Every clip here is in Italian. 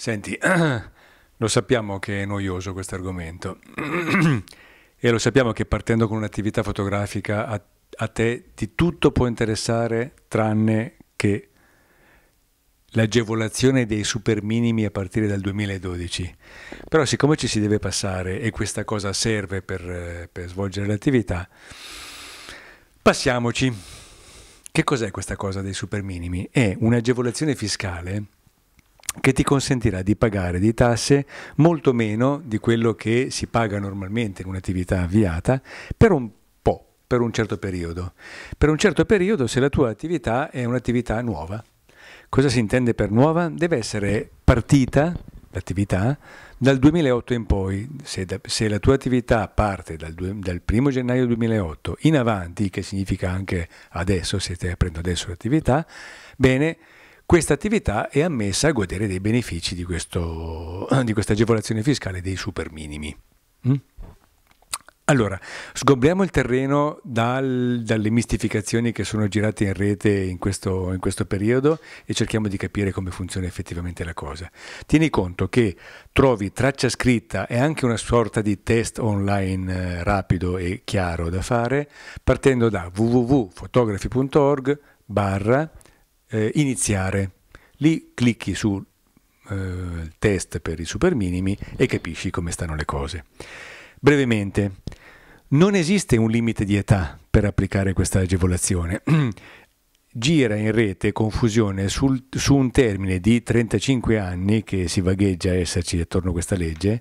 Senti, lo sappiamo che è noioso questo argomento e lo sappiamo che partendo con un'attività fotografica a, a te di tutto può interessare tranne che l'agevolazione dei super minimi a partire dal 2012. Però siccome ci si deve passare e questa cosa serve per, per svolgere l'attività, passiamoci. Che cos'è questa cosa dei super minimi? È un'agevolazione fiscale che ti consentirà di pagare di tasse molto meno di quello che si paga normalmente in un'attività avviata per un po', per un certo periodo. Per un certo periodo se la tua attività è un'attività nuova. Cosa si intende per nuova? Deve essere partita l'attività dal 2008 in poi, se, da, se la tua attività parte dal, dal 1 gennaio 2008 in avanti, che significa anche adesso, se stai aprendo adesso l'attività, bene, questa attività è ammessa a godere dei benefici di, questo, di questa agevolazione fiscale dei super minimi. Mm? Allora, sgombriamo il terreno dal, dalle mistificazioni che sono girate in rete in questo, in questo, periodo e cerchiamo di capire come funziona effettivamente la cosa. Tieni conto che trovi traccia scritta e anche una sorta di test online eh, rapido e chiaro da fare partendo da www.fotografi.org barra eh, iniziare. Lì clicchi su eh, test per i super minimi e capisci come stanno le cose. Brevemente, non esiste un limite di età per applicare questa agevolazione. Gira in rete confusione sul, su un termine di 35 anni che si vagheggia esserci attorno a questa legge,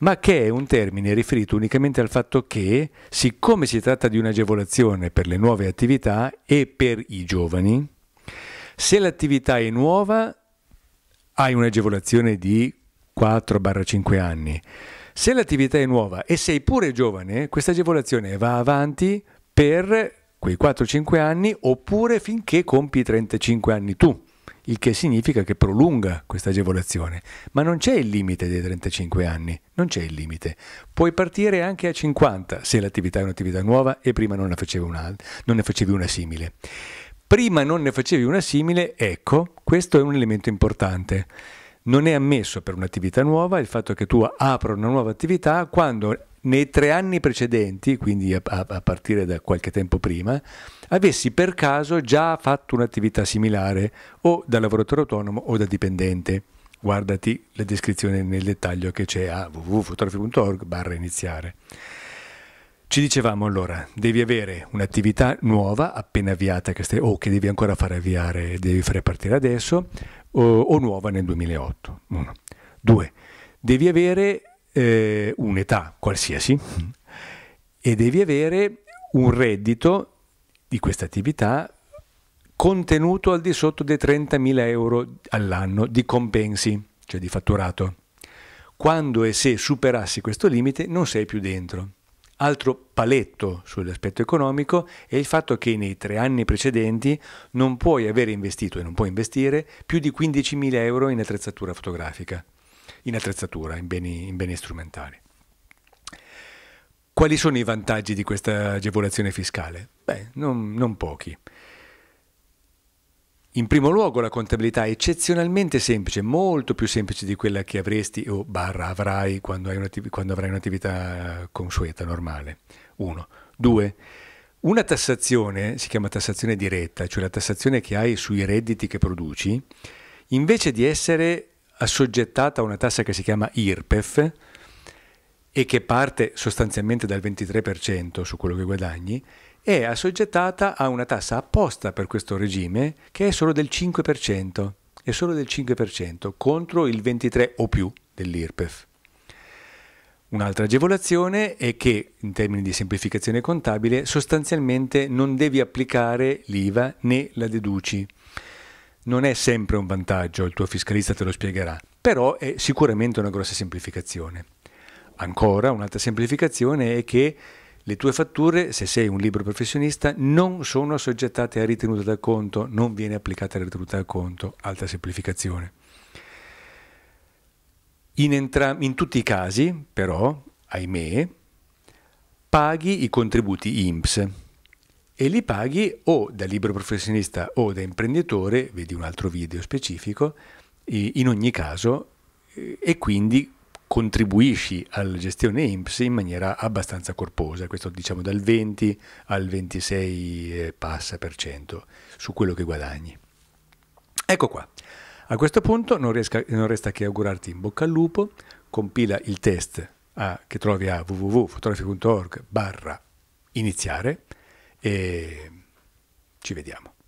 ma che è un termine riferito unicamente al fatto che, siccome si tratta di un'agevolazione per le nuove attività e per i giovani, se l'attività è nuova, hai un'agevolazione di 4-5 anni. Se l'attività è nuova e sei pure giovane, questa agevolazione va avanti per quei 4-5 anni oppure finché compi 35 anni tu, il che significa che prolunga questa agevolazione. Ma non c'è il limite dei 35 anni, non c'è il limite. Puoi partire anche a 50 se l'attività è un'attività nuova e prima non, non ne facevi una simile prima non ne facevi una simile, ecco, questo è un elemento importante. Non è ammesso per un'attività nuova il fatto che tu apra una nuova attività quando nei tre anni precedenti, quindi a, a, partire da qualche tempo prima, avessi per caso già fatto un'attività similare o da lavoratore autonomo o da dipendente. Guardati la descrizione nel dettaglio che c'è a www.fotografi.org barra iniziare. Ci dicevamo allora, devi avere un'attività nuova appena avviata che stai, o che devi ancora fare avviare, devi fare partire adesso, o, o nuova nel 2008. 1. 2. Devi avere eh, un'età qualsiasi e devi avere un reddito di questa attività contenuto al di sotto dei 30.000 euro all'anno di compensi, cioè di fatturato. Quando e se superassi questo limite non sei più dentro. Altro paletto sull'aspetto economico è il fatto che nei tre anni precedenti non puoi avere investito e non puoi investire più di 15.000 euro in attrezzatura fotografica, in attrezzatura, in beni, in beni strumentali. Quali sono i vantaggi di questa agevolazione fiscale? Beh, non, non pochi. In primo luogo la contabilità è eccezionalmente semplice, molto più semplice di quella che avresti o barra avrai quando, quando avrai un'attività consueta, normale. Uno. Due. Una tassazione, si chiama tassazione diretta, cioè la tassazione che hai sui redditi che produci, invece di essere assoggettata a una tassa che si chiama IRPEF e che parte sostanzialmente dal 23% su quello che guadagni, è assoggettata a una tassa apposta per questo regime che è solo del 5%, è solo del 5% contro il 23 o più dell'IRPEF. Un'altra agevolazione è che, in termini di semplificazione contabile, sostanzialmente non devi applicare l'IVA né la deduci. Non è sempre un vantaggio, il tuo fiscalista te lo spiegherà, però è sicuramente una grossa semplificazione. Ancora, un'altra semplificazione è che le tue fatture, se sei un libro professionista, non sono assoggettate a ritenuta da conto, non viene applicata la ritenuta da conto, alta semplificazione. In, entra- in tutti i casi, però, ahimè, paghi i contributi INPS e li paghi o da libro professionista o da imprenditore, vedi un altro video specifico, in ogni caso, e quindi contribuisci alla gestione IMSS in maniera abbastanza corposa, questo diciamo dal 20 al 26 passa per cento su quello che guadagni. Ecco qua. A questo punto non, riesca, non resta che augurarti in bocca al lupo, compila il test a, che trovi a www.fotografi.org barra iniziare e ci vediamo.